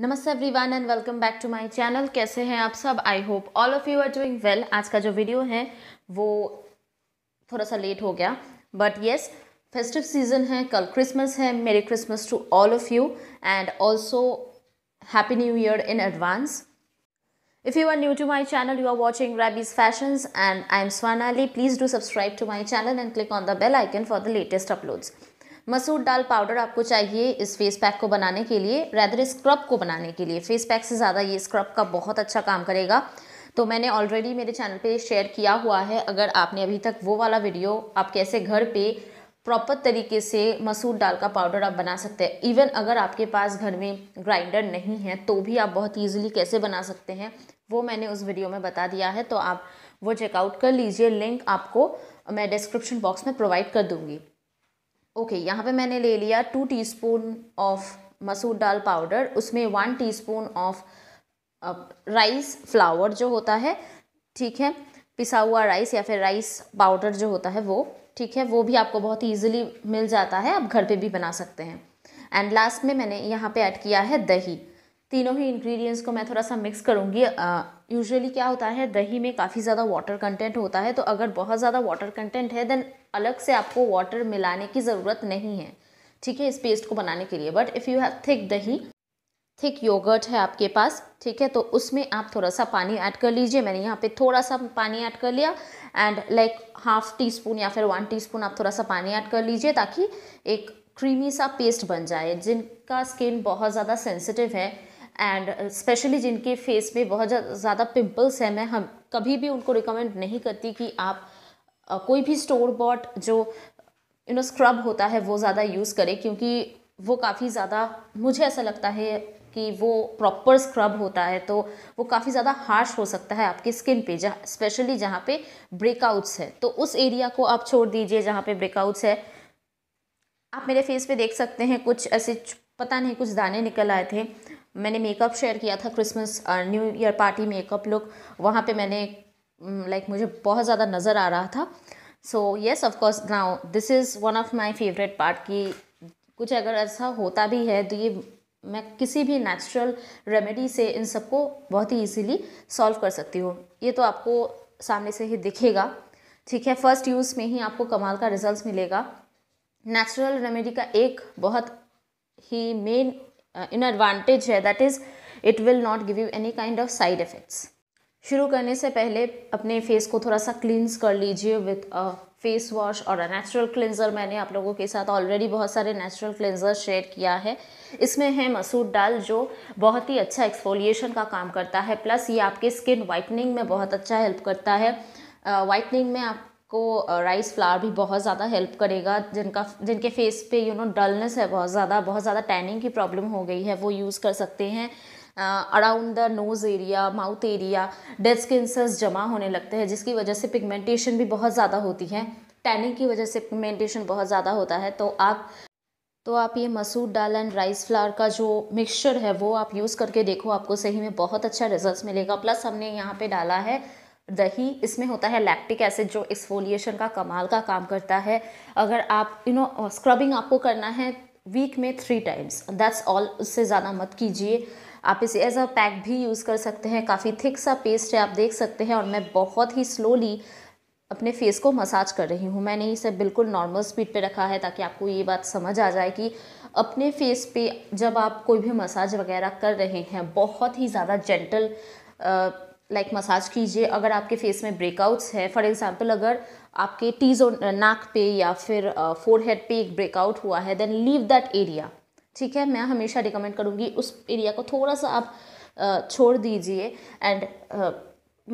नमस्ते everyone and welcome back to my channel कैसे हैं आप सब I hope all of you are doing well आज का जो वीडियो है वो थोड़ा सा लेट हो गया बट यस फेस्टिव सीजन है कल क्रिसमस है merry Christmas to all of you and also happy new year in advance If you are new to my channel, you are watching Rabi's Fashions and I am Swanali. Please do subscribe to my channel and click on the bell icon for the latest uploads. मसूर dal powder आपको चाहिए इस face pack को बनाने के लिए rather scrub को बनाने के लिए फेस पैक से ज़्यादा ये स्क्रब का बहुत अच्छा काम करेगा तो मैंने ऑलरेडी मेरे चैनल पे शेयर किया हुआ है अगर आपने अभी तक वो वाला वीडियो आप कैसे घर पे प्रॉपर तरीके से मसूर दाल का पाउडर आप बना सकते हैं इवन अगर आपके पास घर में ग्राइंडर नहीं है तो भी आप बहुत ईजिली कैसे बना सकते हैं वो मैंने उस वीडियो में बता दिया है तो आप वो चेकआउट कर लीजिए लिंक आपको मैं डिस्क्रिप्शन बॉक्स में प्रोवाइड कर दूँगी ओके okay, यहाँ पे मैंने ले लिया to teaspoon of masoor dal powder उसमें one teaspoon of rice flour जो होता है ठीक है पिसा हुआ राइस या फिर राइस पाउडर जो होता है वो ठीक है वो भी आपको बहुत ईजिली मिल जाता है आप घर पे भी बना सकते हैं एंड लास्ट में मैंने यहाँ पे ऐड किया है दही तीनों ही इंग्रेडिएंट्स को मैं थोड़ा सा मिक्स करूँगी यूजुअली क्या होता है दही में काफ़ी ज़्यादा वाटर कंटेंट होता है तो अगर बहुत ज़्यादा वाटर कंटेंट है देन अलग से आपको वाटर मिलाने की ज़रूरत नहीं है ठीक है इस पेस्ट को बनाने के लिए but if you have thick dahi thick yoghurt है आपके पास ठीक है तो उसमें आप थोड़ा सा पानी ऐड कर लीजिए मैंने यहाँ पे थोड़ा सा पानी ऐड कर लिया and like half teaspoon या फिर वन टी स्पून आप थोड़ा सा पानी ऐड कर लीजिए ताकि एक क्रीमी सा पेस्ट बन जाए जिनका स्किन बहुत ज़्यादा सेंसिटिव है एंड स्पेशली जिनके फेस में बहुत ज़्यादा पिंपल्स हैं मैं हम कभी भी उनको रिकमेंड नहीं करती कि आप कोई भी स्टोर बॉट जो यू नो स्क्रब होता है वो ज़्यादा यूज़ करें क्योंकि वो काफ़ी ज़्यादा मुझे ऐसा लगता है कि वो प्रॉपर स्क्रब होता है तो वो काफ़ी ज़्यादा हार्श हो सकता है आपकी स्किन पे जहाँ स्पेशली जहाँ पे ब्रेकआउट्स है तो उस एरिया को आप छोड़ दीजिए जहाँ पे ब्रेकआउट्स है आप मेरे फेस पे देख सकते हैं कुछ ऐसे पता नहीं कुछ दाने निकल आए थे मैंने मेकअप शेयर किया था Christmas new year party makeup look वहाँ पे मैंने लाइक mm, like, मुझे बहुत ज़्यादा नज़र आ रहा था so yes of course now this is one of my favourite part कि कुछ अगर ऐसा होता भी है तो ये मैं किसी भी नेचुरल रेमेडी से इन सबको बहुत ही ईजीली सॉल्व कर सकती हूँ ये तो आपको सामने से ही दिखेगा ठीक है फर्स्ट यूज़ में ही आपको कमाल का रिजल्ट मिलेगा नेचुरल रेमेडी का एक बहुत ही मेन इन uh, एडवांटेज है that is it will not give you any kind of side effects शुरू करने से पहले अपने फेस को थोड़ा सा क्लींस कर लीजिए विथ अ फेस वॉश और अ नेचुरल क्लिनजर मैंने आप लोगों के साथ ऑलरेडी बहुत सारे नेचुरल क्लिनजर शेयर किया है इसमें है मसूर दाल जो बहुत ही अच्छा एक्सफोलिएशन का काम करता है प्लस ये आपके स्किन वाइटनिंग में बहुत अच्छा हेल्प करता है वाइटनिंग uh, में आप को राइस फ्लावर भी बहुत ज़्यादा हेल्प करेगा जिनका जिनके फेस पे यू नो डलनेस है बहुत ज़्यादा बहुत ज़्यादा टैनिंग की प्रॉब्लम हो गई है वो यूज़ कर सकते हैं around the nose area mouth area dead skin cells जमा होने लगते हैं जिसकी वजह से पिगमेंटेशन भी बहुत ज़्यादा होती है टैनिंग की वजह से पिगमेंटेशन बहुत ज़्यादा होता है तो आप तो आप ये मसूर दाल एंड राइस फ्लावर का जो मिक्सचर है वो आप यूज़ करके देखो आपको सही में बहुत अच्छा रिजल्ट मिलेगा प्लस हमने यहाँ पे डाला है दही इसमें होता है लैक्टिक एसिड जो एक्सफोलिएशन का कमाल का काम करता है अगर आप यू नो स्क्रबिंग आपको करना है वीक में थ्री टाइम्स दैट्स ऑल उससे ज़्यादा मत कीजिए आप इसे एज अ पैक भी यूज़ कर सकते हैं काफ़ी थिक सा पेस्ट है आप देख सकते हैं और मैं बहुत ही स्लोली अपने फेस को मसाज कर रही हूँ मैंने इसे बिल्कुल नॉर्मल स्पीड पे रखा है ताकि आपको ये बात समझ आ जाए कि अपने फेस पे जब आप कोई भी मसाज वगैरह कर रहे हैं बहुत ही ज़्यादा जेंटल लाइक like मसाज कीजिए अगर आपके फेस में ब्रेकआउट्स है फॉर एग्जांपल अगर आपके टीज और नाक पे या फिर फोर हेड पे एक ब्रेकआउट हुआ है देन लीव दैट एरिया ठीक है मैं हमेशा रिकमेंड करूँगी उस एरिया को थोड़ा सा आप छोड़ दीजिए and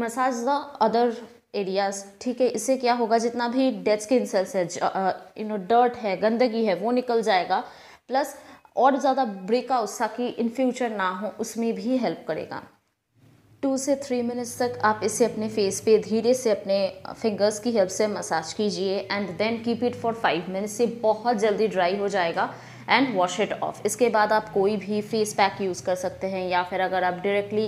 massage the other areas ठीक है इससे क्या होगा जितना भी डेड स्किन सेल्स है यू नो डर्ट है गंदगी है वो निकल जाएगा प्लस और ज़्यादा ब्रेकआउट्स ताकि इन फ्यूचर ना हो उसमें भी हेल्प करेगा टू से थ्री मिनट्स तक आप इसे अपने फेस पे धीरे से अपने फिंगर्स की हेल्प से मसाज कीजिए and then keep it for five minutes से बहुत जल्दी ड्राई हो जाएगा एंड वॉश इट ऑफ इसके बाद आप कोई भी फेस पैक यूज़ कर सकते हैं या फिर अगर आप डायरेक्टली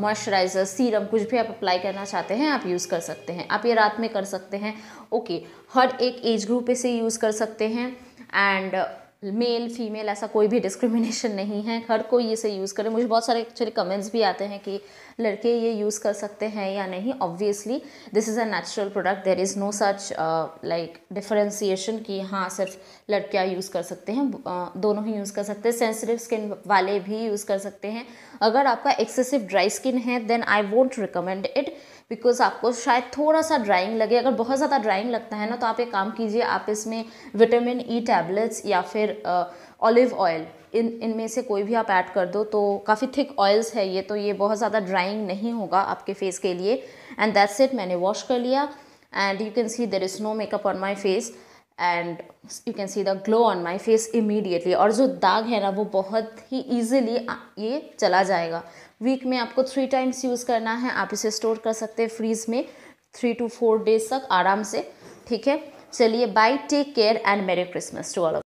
मॉइस्चराइज़र सीरम कुछ भी आप अप्लाई करना चाहते हैं आप यूज़ कर सकते हैं आप ये रात में कर सकते हैं ओके हर एक एज ग्रुप इसे यूज़ कर सकते हैं एंड मेल फीमेल ऐसा कोई भी डिस्क्रिमिनेशन नहीं है हर कोई इसे यूज़ करे मुझे बहुत सारे एक्चुअली कमेंट्स भी आते हैं कि लड़के ये यूज़ कर सकते हैं या नहीं obviously this is a natural product there is no such like differentiation कि हाँ सिर्फ लड़कियाँ यूज़ कर सकते हैं uh, दोनों ही यूज़ कर सकते हैं सेंसिटिव स्किन वाले भी यूज़ कर सकते हैं अगर आपका एक्सेसिव ड्राई स्किन है then I won't recommend it because आपको शायद थोड़ा सा ड्राइंग लगे अगर बहुत ज़्यादा ड्राइंग लगता है ना तो आप एक काम कीजिए आप इसमें विटामिन ई टैबलेट्स या फिर ऑलिव ऑयल इन इनमें से कोई भी आप ऐड कर दो तो काफ़ी थिक ऑयल्स है ये तो ये बहुत ज़्यादा ड्राइंग नहीं होगा आपके फेस के लिए एंड दैट्स इट मैंने वॉश कर लिया and you can see there is no makeup on my face and you can see the glow on my face immediately और जो दाग है ना वो बहुत ही ईजिली ये चला जाएगा वीक में आपको थ्री टाइम्स यूज़ करना है आप इसे स्टोर कर सकते हैं फ्रीज में थ्री टू फोर डेज तक आराम से ठीक है चलिए bye take care and merry Christmas to all